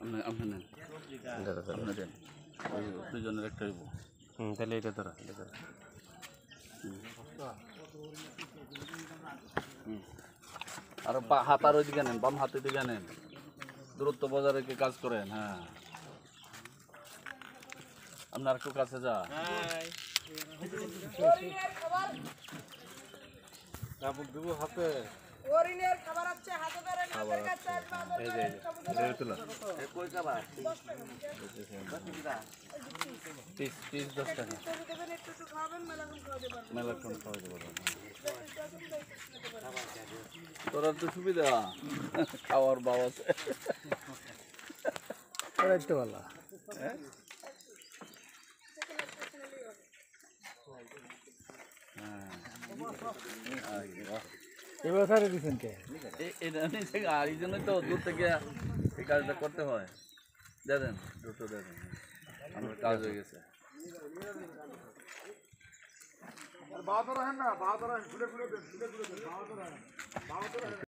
তাহলে এটা আর হাত আর ওইদিকে নেন বাম হাতে দিকে নেন দূরত্ব বজায় কি কাজ করেন হ্যাঁ আপনার একটু কাছে যা হাতে হরিণের খাবার কাছে এই কই খাবার 30 30 10 টাকা একটু খাওয়া খাওয়া তো সুবিধা খাওয়ার বাবা আছে একটু ভালো হ্যাঁ হ্যাঁ এবার সারে দিছেন কে এটা নিচে আর এই জন্যই তো দূর থেকে এই কাজটা করতে হয় দেখেন দুটো দেখেন আমার কাজ হয়ে গেছে বাহাত্তর রাখেন না বাহাত্তর রাখেন খুলে খুলে দেন খুলে খুলে দেন বাহাত্তর রাখেন বাহাত্তর রাখেন